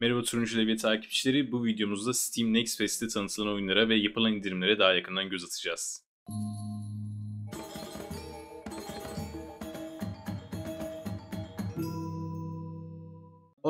Merhaba Turuncu Devlet takipçileri, bu videomuzda Steam Next Fest'te tanıtılan oyunlara ve yapılan indirimlere daha yakından göz atacağız.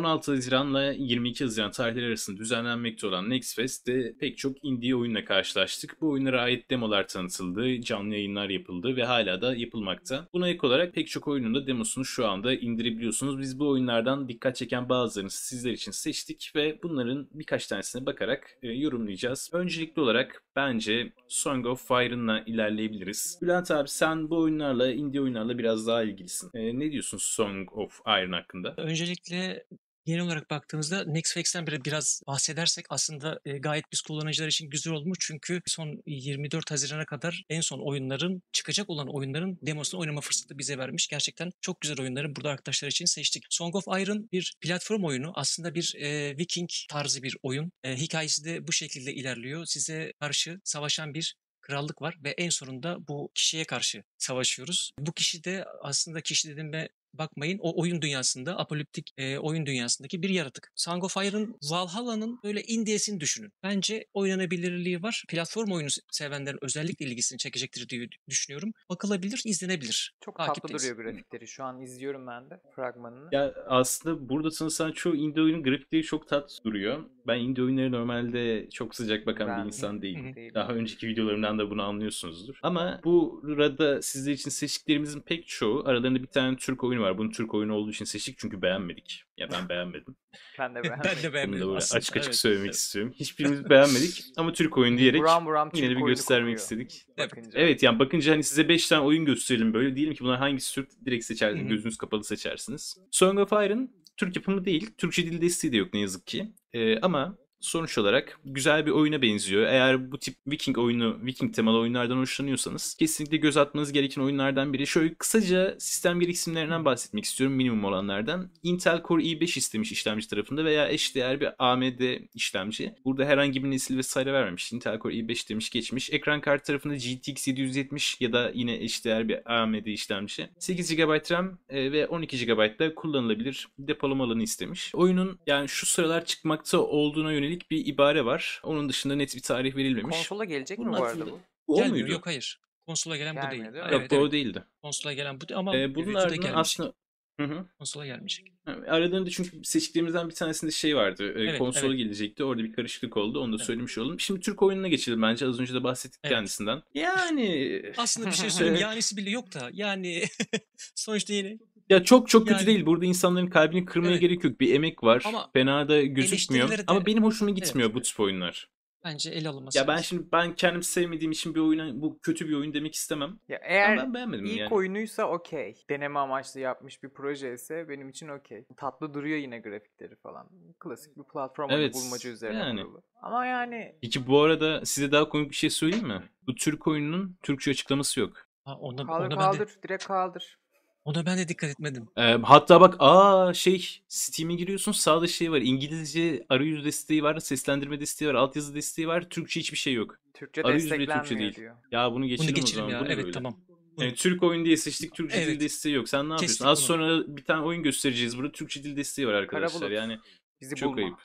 16 Haziran ile 22 Haziran tarihleri arasında düzenlenmekte olan Next Fest'te pek çok indie oyunla karşılaştık. Bu oyunlara ait demolar tanıtıldı, canlı yayınlar yapıldı ve hala da yapılmakta. Buna ek olarak pek çok oyunun da demosunu şu anda indirebiliyorsunuz. Biz bu oyunlardan dikkat çeken bazılarını sizler için seçtik ve bunların birkaç tanesine bakarak e, yorumlayacağız. Öncelikli olarak bence Song of Fire'ınla ilerleyebiliriz. Bülent abi sen bu oyunlarla, indie oyunlarla biraz daha ilgilisin. E, ne diyorsun Song of Iron hakkında? Öncelikle genel olarak baktığımızda Nextflex'ten biraz bahsedersek aslında e, gayet biz kullanıcılar için güzel olmuş. Çünkü son 24 Haziran'a kadar en son oyunların çıkacak olan oyunların demosunu oynama fırsatı bize vermiş. Gerçekten çok güzel oyunları burada arkadaşlar için seçtik. Song of Iron bir platform oyunu. Aslında bir e, Viking tarzı bir oyun. E, hikayesi de bu şekilde ilerliyor. Size karşı savaşan bir krallık var ve en sonunda bu kişiye karşı savaşıyoruz. Bu kişi de aslında kişi dediğimde bakmayın o oyun dünyasında, apoliptik e, oyun dünyasındaki bir yaratık. Song of Iron, Valhalla'nın böyle indiesini düşünün. Bence oynanabilirliği var. Platform oyunu sevenlerin özellikle ilgisini çekecektir diye düşünüyorum. Bakılabilir, izlenebilir. Çok Takip tatlı duruyor grafikleri. Şu an izliyorum ben de fragmanını. Ya aslında buradasın sen çoğu indie oyunun grafikleri çok tatlı duruyor. Ben indie oyunları normalde çok sıcak bakan ben, bir insan değilim. değilim. Daha önceki videolarımdan da bunu anlıyorsunuzdur. Ama bu burada sizler için seçtiklerimizin pek çoğu aralarında bir tane Türk oyunu var var. Bunu Türk oyunu olduğu için seçtik çünkü beğenmedik. Ya ben beğenmedim. ben de beğenmedim. ben de beğenmedim Bunu aslında. açık açık evet, söylemek evet. istiyorum. Hiçbirimiz beğenmedik ama Türk oyun diyerek buram buram yine bir göstermek kopuyor. istedik. Bakınca. Evet yani bakınca hani size 5 tane oyun gösterelim böyle. Diyelim ki bunlar hangisi Türk direkt seçersiniz. Gözünüz kapalı seçersiniz. Song of Iron Türk yapımı değil. Türkçe dil desteği de yok ne yazık ki. Ee, ama sonuç olarak güzel bir oyuna benziyor. Eğer bu tip Viking oyunu, Viking temalı oyunlardan hoşlanıyorsanız kesinlikle göz atmanız gereken oyunlardan biri. Şöyle kısaca sistem gereksinimlerinden bahsetmek istiyorum minimum olanlardan. Intel Core i5 istemiş işlemci tarafında veya eşdeğer bir AMD işlemci. Burada herhangi bir nesil vesaire vermemiş. Intel Core i5 demiş geçmiş. Ekran kartı tarafında GTX 770 ya da yine eşdeğer bir AMD işlemci. 8 GB RAM e, ve 12 GB da kullanılabilir depolama alanı istemiş. Oyunun yani şu sıralar çıkmakta olduğuna yönelik yönelik bir ibare var. Onun dışında net bir tarih verilmemiş. Konsola gelecek Bunun mi bu arada bu? Bu o muydu? Yok hayır. Konsola gelen Gelmiyor, bu değil. değil Yok evet, evet. o değildi. Konsola gelen bu değil ama ee, bunun ardından aslında Hı-hı. Konsola gelmeyecek. Aradığında çünkü seçtiklerimizden bir tanesinde şey vardı. E, evet, konsol evet. gelecekti. Orada bir karışıklık oldu. Onu da evet. söylemiş olalım. Şimdi Türk oyununa geçelim bence. Az önce de bahsettik evet. kendisinden. Yani... Aslında bir şey söyleyeyim. Yanisi bile yok da. Yani sonuçta yine ya çok çok kötü değil. Burada insanların kalbini kırmaya evet. gerek yok. Bir emek var. Ama Fena da gözükmüyor. De, Ama benim hoşuma gitmiyor evet, bu tip oyunlar. Bence el alınması. Ya ben şimdi ben kendim sevmediğim için bir oyuna bu kötü bir oyun demek istemem. Ya eğer Ama ben beğenmedim ilk yani. oyunuysa okey. Deneme amaçlı yapmış bir proje ise benim için okey. Tatlı duruyor yine grafikleri falan. Klasik bir platform evet, bulmaca üzerine yani. kurulu. Ama yani Peki bu arada size daha komik bir şey söyleyeyim mi? Bu Türk oyununun Türkçe açıklaması yok. Ha, ona, kaldır ona kaldır, de... direkt kaldır. Ona ben de dikkat etmedim. Ee, hatta bak aa şey Steam'e giriyorsun sağda şey var. İngilizce arayüz desteği var, seslendirme desteği var, altyazı desteği var. Türkçe hiçbir şey yok. Türkçe arayüz bile Türkçe değil. Diyor. Ya bunu geçelim, bunu geçelim o zaman. Ya. Bu evet böyle? tamam. Yani Türk oyun diye seçtik Türkçe evet. dil desteği yok. Sen ne yapıyorsun? Az bunu. sonra bir tane oyun göstereceğiz. Burada Türkçe dil desteği var arkadaşlar. Karabulut. Yani Bizi çok bulma. ayıp.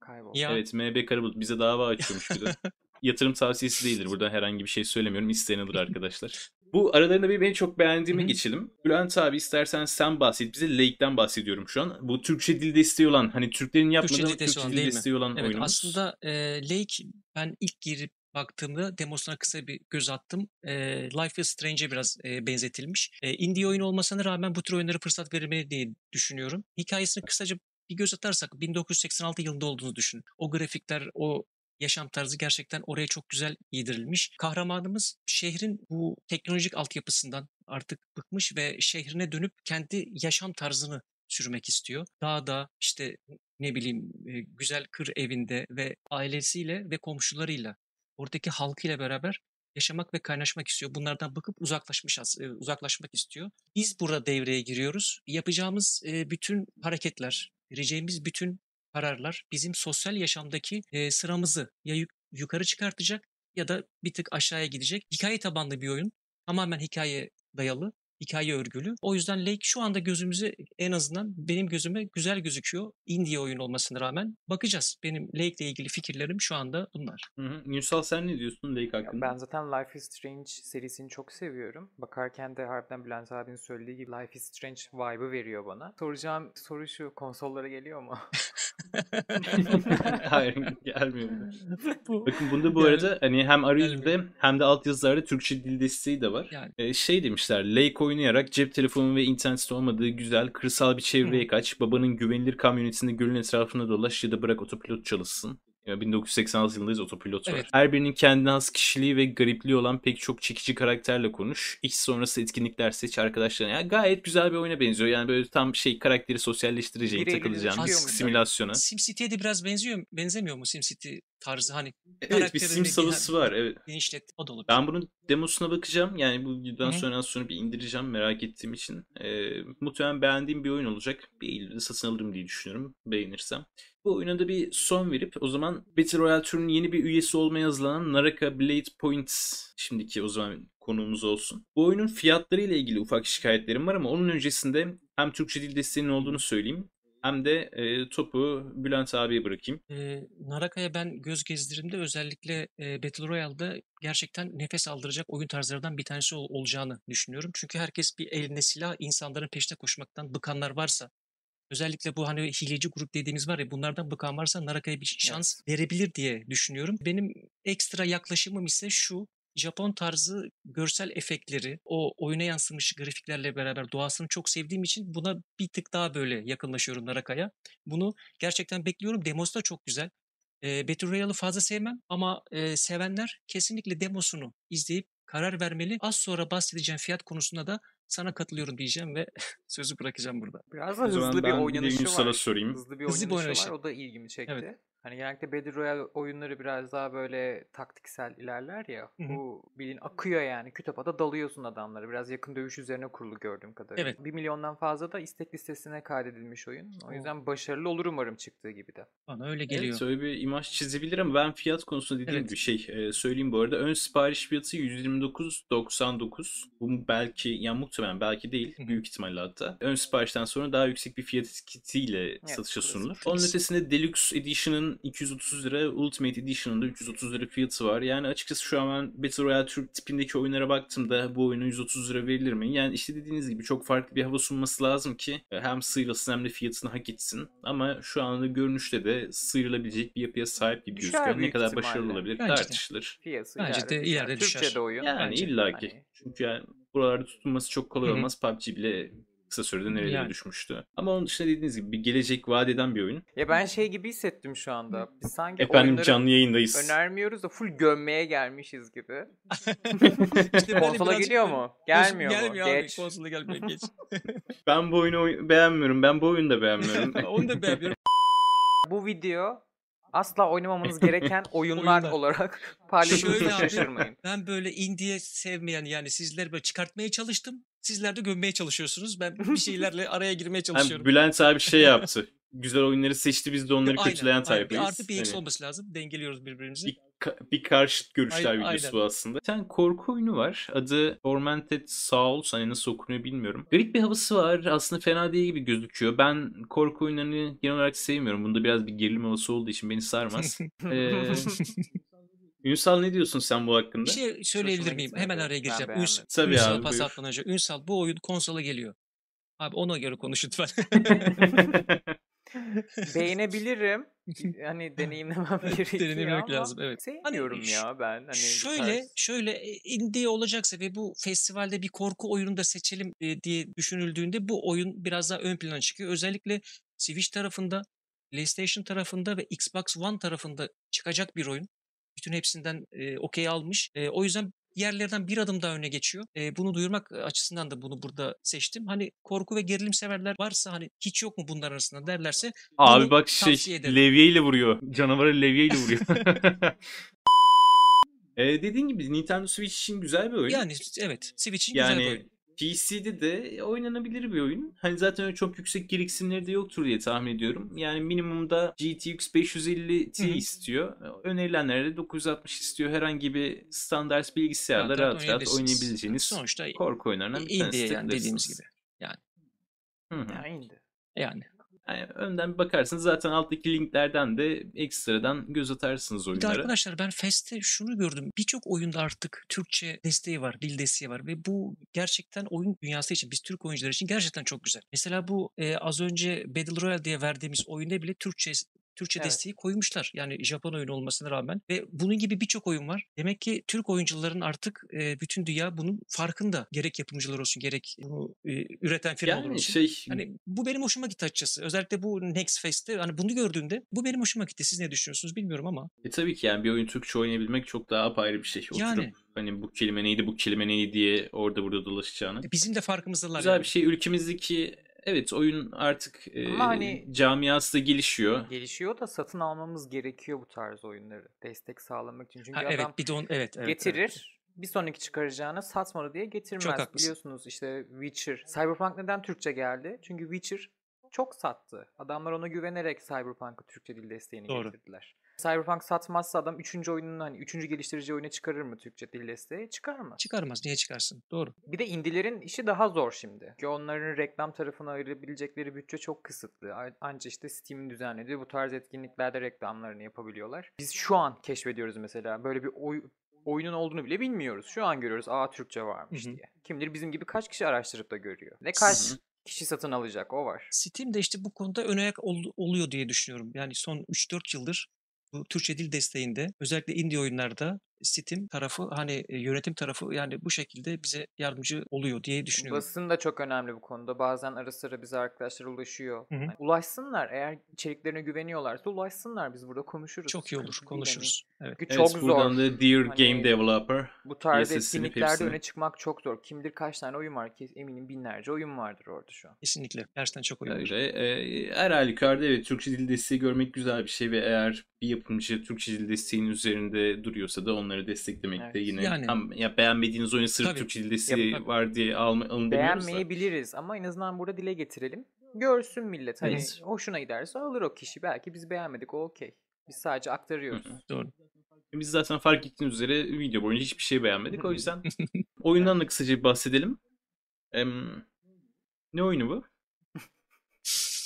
Kaybol. Ya. Evet MB Karabulut bize dava açıyormuş bir de. Yatırım tavsiyesi değildir. Burada herhangi bir şey söylemiyorum. İsteyen alır arkadaşlar. Bu aralarında bir beni çok beğendiğimi geçelim. Bülent abi istersen sen bahset. Bize Lake'den bahsediyorum şu an. Bu Türkçe dilde isteği olan hani Türklerin yapmadığı Türkçe, Türkçe dilde, olan, dilde isteği olan evet, oyunumuz. Aslında e, Lake ben ilk girip baktığımda demosuna kısa bir göz attım. E, Life is Strange'e biraz e, benzetilmiş. E, indie oyun olmasına rağmen bu tür oyunlara fırsat verilmeli diye düşünüyorum. Hikayesini kısaca bir göz atarsak 1986 yılında olduğunu düşün. O grafikler, o yaşam tarzı gerçekten oraya çok güzel yedirilmiş. Kahramanımız şehrin bu teknolojik altyapısından artık bıkmış ve şehrine dönüp kendi yaşam tarzını sürmek istiyor. da işte ne bileyim e, güzel kır evinde ve ailesiyle ve komşularıyla oradaki halkıyla beraber yaşamak ve kaynaşmak istiyor. Bunlardan bakıp uzaklaşmış e, uzaklaşmak istiyor. Biz burada devreye giriyoruz. Yapacağımız e, bütün hareketler, vereceğimiz bütün kararlar bizim sosyal yaşamdaki e, sıramızı ya yuk- yukarı çıkartacak ya da bir tık aşağıya gidecek. Hikaye tabanlı bir oyun. Tamamen hikaye dayalı, hikaye örgülü. O yüzden Lake şu anda gözümüze en azından benim gözüme güzel gözüküyor. Indie oyun olmasına rağmen bakacağız. Benim Lake ile ilgili fikirlerim şu anda bunlar. Hı hı. Ünsal sen ne diyorsun Lake hakkında? Ya ben zaten Life is Strange serisini çok seviyorum. Bakarken de harbiden Bülent abinin söylediği gibi Life is Strange vibe'ı veriyor bana. Soracağım soru şu konsollara geliyor mu? Hayır gelmiyor. bu. Bakın bunda bu yani, arada hani hem arayüzde hem de altyazılarda Türkçe dil desteği de var. Yani. Ee, şey demişler Lake oynayarak cep telefonu ve internette olmadığı güzel kırsal bir çevreye kaç. Babanın güvenilir kamyonetinde gölün etrafında dolaş ya da bırak otopilot çalışsın. 1986 yılındayız otopilot evet. Her birinin kendine has kişiliği ve garipliği olan pek çok çekici karakterle konuş. İş sonrası etkinlikler seç arkadaşlarına. Yani gayet güzel bir oyuna benziyor. Yani böyle tam şey karakteri sosyalleştireceğin, takılacağın bir simülasyona. SimCity'ye de biraz benziyor, benzemiyor mu SimCity tarzı hani e, evet bir sim halısı hani, var evet. Genişletti o da olabilir. Ben bunun demosuna bakacağım. Yani bu videodan sonra sonra bir indireceğim merak ettiğim için. Ee, muhtemelen beğendiğim bir oyun olacak. Bir Eylül'de satın alırım diye düşünüyorum beğenirsem. Bu oyuna da bir son verip o zaman Battle Royale türünün yeni bir üyesi olmaya hazırlanan Naraka Blade Points şimdiki o zaman konuğumuz olsun. Bu oyunun fiyatları ile ilgili ufak şikayetlerim var ama onun öncesinde hem Türkçe dil desteğinin olduğunu söyleyeyim. Hem de e, topu Bülent abiye bırakayım. E, Naraka'ya ben göz gezdirimde özellikle e, Battle Royale'da gerçekten nefes aldıracak oyun tarzlarından bir tanesi ol, olacağını düşünüyorum. Çünkü herkes bir elinde silah insanların peşine koşmaktan bıkanlar varsa Özellikle bu hani hileci grup dediğimiz var ya bunlardan bıkan varsa Naraka'ya bir şans evet. verebilir diye düşünüyorum. Benim ekstra yaklaşımım ise şu Japon tarzı görsel efektleri, o oyuna yansımış grafiklerle beraber doğasını çok sevdiğim için buna bir tık daha böyle yakınlaşıyorum Naraka'ya. Bunu gerçekten bekliyorum. Demosu da çok güzel. E, Battle Royale'ı fazla sevmem ama e, sevenler kesinlikle demosunu izleyip karar vermeli. Az sonra bahsedeceğim fiyat konusunda da sana katılıyorum diyeceğim ve sözü bırakacağım burada. Biraz da hızlı bir oynanışı var. Sana sorayım. Hızlı bir hızlı bir oynanışı var. O da ilgimi çekti. Evet. Hani genellikle Battle Royale oyunları biraz daha böyle taktiksel ilerler ya. Hı-hı. Bu bilin akıyor yani. Kütüphada dalıyorsun adamları. Biraz yakın dövüş üzerine kurulu gördüğüm kadarıyla. Evet. 1 milyondan fazla da istek listesine kaydedilmiş oyun. O yüzden Oo. başarılı olur umarım çıktığı gibi de. Bana öyle geliyor. Evet öyle bir imaj çizebilirim. Ben fiyat konusunda dediğim evet. bir şey e, söyleyeyim bu arada. Ön sipariş fiyatı 129.99. Bu belki yani muhtemelen belki değil. Hı-hı. Büyük ihtimalle hatta. Ön siparişten sonra daha yüksek bir fiyat etiketiyle evet, satışa sunulur. Onun ötesinde Deluxe Edition'ın 230 lira, Ultimate Edition'ın da 330 lira fiyatı var. Yani açıkçası şu an ben Battle Royale Türk tipindeki oyunlara baktığımda bu oyunu 130 lira verilir mi? Yani işte dediğiniz gibi çok farklı bir hava sunması lazım ki e, hem sıyrılsın hem de fiyatını hak etsin. Ama şu anda görünüşte de sıyrılabilecek bir yapıya sahip gibi düşer gözüküyor. Ne kadar başarılı olabilir Bence tartışılır. De. Bence ileride de ileride düşer. Türkçe'de oyun. Yani Bence. illaki. Hani... Çünkü yani buralarda tutulması çok kolay olmaz. PUBG bile kısa sürede nerelere yani. düşmüştü. Ama onun dışında dediğiniz gibi bir gelecek vaat eden bir oyun. Ya ben şey gibi hissettim şu anda. Biz sanki Efendim canlı yayındayız. Önermiyoruz da full gömmeye gelmişiz gibi. İşte konsola geliyor mu? Gelmiyor mu? Gelmiyor geç. abi konsola gelmiyor geç. ben bu oyunu beğenmiyorum. Ben bu oyunu da beğenmiyorum. onu da beğenmiyorum. bu video asla oynamamanız gereken oyunlar olarak paylaşımı şaşırmayın. Ben böyle indie sevmeyen yani sizler böyle çıkartmaya çalıştım. Sizler de gömmeye çalışıyorsunuz. Ben bir şeylerle araya girmeye çalışıyorum. Yani Bülent abi şey yaptı. güzel oyunları seçti biz de onları aynen, kötüleyen tayfayız. Bir artı bir eksi yani. olması lazım. Dengeliyoruz birbirimizi. Bir, ka- bir karşıt görüşler aynen, videosu aynen. bu aslında. Bir tane korku oyunu var. Adı Tormented Souls. Hani nasıl okunuyor bilmiyorum. Garip bir havası var. Aslında fena değil gibi gözüküyor. Ben korku oyunlarını genel olarak sevmiyorum. Bunda biraz bir gerilim havası olduğu için beni sarmaz. ee, Ünsal ne diyorsun sen bu hakkında? Bir şey söyleyebilir miyim? Hemen araya gireceğim. Üns Tabii Ünsal abi, pas atmadan önce. Ünsal bu oyun konsola geliyor. Abi ona göre konuş lütfen. Beğenebilirim. Hani deneyimlemem gerekiyor Deneyimlemek lazım evet. Hani sevmiyorum hani, ya ben. Hani şöyle tarz... şöyle e, indie olacaksa ve bu festivalde bir korku oyunu da seçelim e, diye düşünüldüğünde bu oyun biraz daha ön plana çıkıyor. Özellikle Switch tarafında, PlayStation tarafında ve Xbox One tarafında çıkacak bir oyun bütün hepsinden e, okey almış. E, o yüzden yerlerden bir adım daha öne geçiyor. E, bunu duyurmak açısından da bunu burada seçtim. Hani korku ve gerilim severler varsa hani hiç yok mu bunlar arasında derlerse Abi bak şey ederim. levyeyle vuruyor. Canavarı levyeyle vuruyor. e, dediğin gibi Nintendo Switch için güzel bir oyun. Yani evet Switch için yani, güzel bir oyun. PC'de de oynanabilir bir oyun. Hani zaten çok yüksek gereksinimleri de yoktur diye tahmin ediyorum. Yani minimumda GTX 550 T istiyor. Önerilenlerde 960 istiyor. Herhangi bir standart bilgisayarla rahat rahat, rahat oynayabileceğiniz sonuçta korku oyunlarından bir tanesi. Yani dediğimiz gibi. Yani. Hı-hı. Ya indi. Yani. Yani önden bir bakarsınız zaten alttaki linklerden de ekstradan göz atarsınız oyunlara. arkadaşlar ben Fest'te şunu gördüm. Birçok oyunda artık Türkçe desteği var, dil desteği var ve bu gerçekten oyun dünyası için biz Türk oyuncular için gerçekten çok güzel. Mesela bu e, az önce Battle Royale diye verdiğimiz oyunda bile Türkçe Türkçe evet. desteği koymuşlar. Yani Japon oyunu olmasına rağmen ve bunun gibi birçok oyun var. Demek ki Türk oyuncuların artık e, bütün dünya bunun farkında. Gerek yapımcılar olsun gerek bunu e, üreten firmalar yani olsun. Şey... Hani bu benim hoşuma gitti açıkçası. Özellikle bu Next Fest'te hani bunu gördüğümde bu benim hoşuma gitti. Siz ne düşünüyorsunuz bilmiyorum ama. E tabii ki yani bir oyun Türkçe oynayabilmek çok daha apayrı bir şey. Oturup yani hani bu kelime neydi bu kelime neydi diye orada burada dolaşacağını. E, bizim de farkımızdalar. Güzel yani. bir şey ülkemizdeki evet oyun artık e, hani, camiası da gelişiyor. Gelişiyor da satın almamız gerekiyor bu tarz oyunları. Destek sağlamak için. Çünkü ha, adam evet, bir don, evet, evet, getirir. Evet. Bir sonraki çıkaracağını satmalı diye getirmez. Çok haklısın. Biliyorsunuz işte Witcher. Cyberpunk neden Türkçe geldi? Çünkü Witcher çok sattı. Adamlar ona güvenerek Cyberpunk'ı Türkçe dil desteğini Doğru. getirdiler. Cyberpunk satmazsa adam 3. oyununu hani 3. geliştirici oyuna çıkarır mı Türkçe dil desteği? çıkar mı? Çıkarmaz. Niye çıkarsın? Doğru. Bir de indilerin işi daha zor şimdi. Çünkü onların reklam tarafına ayırabilecekleri bütçe çok kısıtlı. Anca işte Steam'in düzenlediği bu tarz etkinliklerde reklamlarını yapabiliyorlar. Biz şu an keşfediyoruz mesela böyle bir oy oyunun olduğunu bile bilmiyoruz. Şu an görüyoruz aa Türkçe varmış Hı-hı. diye. Kimdir bizim gibi kaç kişi araştırıp da görüyor. Ne kaç kişi satın alacak o var. Steam de işte bu konuda önayak ol, oluyor diye düşünüyorum. Yani son 3-4 yıldır bu Türkçe dil desteğinde özellikle indie oyunlarda sitim tarafı hani e, yönetim tarafı yani bu şekilde bize yardımcı oluyor diye düşünüyorum. Basın da çok önemli bu konuda. Bazen ara sıra bize arkadaşlar ulaşıyor. Hı hı. Hani ulaşsınlar eğer içeriklerine güveniyorlarsa ulaşsınlar biz burada konuşuruz. Çok iyi hani olur konuşuruz. Evet, Çünkü evet, çok buradan zor. da Dear hani, Game Developer bu tarz etkinliklerde öne çıkmak çok zor. Kimdir kaç tane oyun var ki eminim binlerce oyun vardır orada şu an. Kesinlikle. Gerçekten çok oyun Öyle, var. E, ee, her halükarda evet Türkçe dil desteği görmek güzel bir şey ve eğer bir yapımcı Türkçe dil desteğinin üzerinde duruyorsa da onları desteklemek evet. de yine yani, hem ya beğenmediğiniz oyun sırf tabii. Türkçe dil desteği ya, var diye alma, alın Beğenmeyebiliriz ama en azından burada dile getirelim. Görsün millet. Hani evet. hoşuna giderse alır o kişi. Belki biz beğenmedik o okey. Biz sadece aktarıyoruz. doğru. Biz zaten fark ettiğiniz üzere video boyunca hiçbir şey beğenmedik. O yüzden oyundan da kısaca bir bahsedelim. Ee, ne oyunu bu?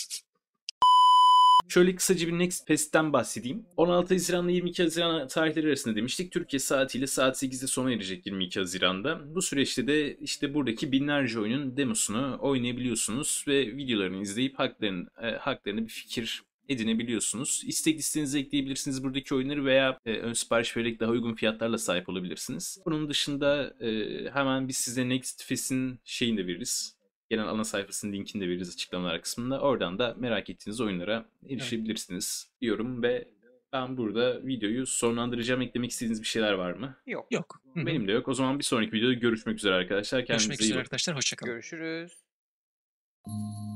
Şöyle kısaca bir Next Pass'ten bahsedeyim. 16 Haziran ile 22 Haziran tarihleri arasında demiştik. Türkiye saatiyle saat 8'de sona erecek 22 Haziran'da. Bu süreçte de işte buradaki binlerce oyunun demosunu oynayabiliyorsunuz ve videolarını izleyip haklarını, e, haklarını bir fikir edinebiliyorsunuz. İstek listenize ekleyebilirsiniz buradaki oyunları veya e, ön sipariş vererek daha uygun fiyatlarla sahip olabilirsiniz. Bunun dışında e, hemen biz size NextFest'in şeyini de veririz. Genel ana sayfasının linkini de veririz açıklamalar kısmında. Oradan da merak ettiğiniz oyunlara erişebilirsiniz diyorum ve ben burada videoyu sonlandıracağım. Eklemek istediğiniz bir şeyler var mı? Yok. Yok. Benim de yok. O zaman bir sonraki videoda görüşmek üzere arkadaşlar. Kendinize görüşmek iyi bakın. Görüşmek üzere arkadaşlar. Hoşçakalın. Görüşürüz.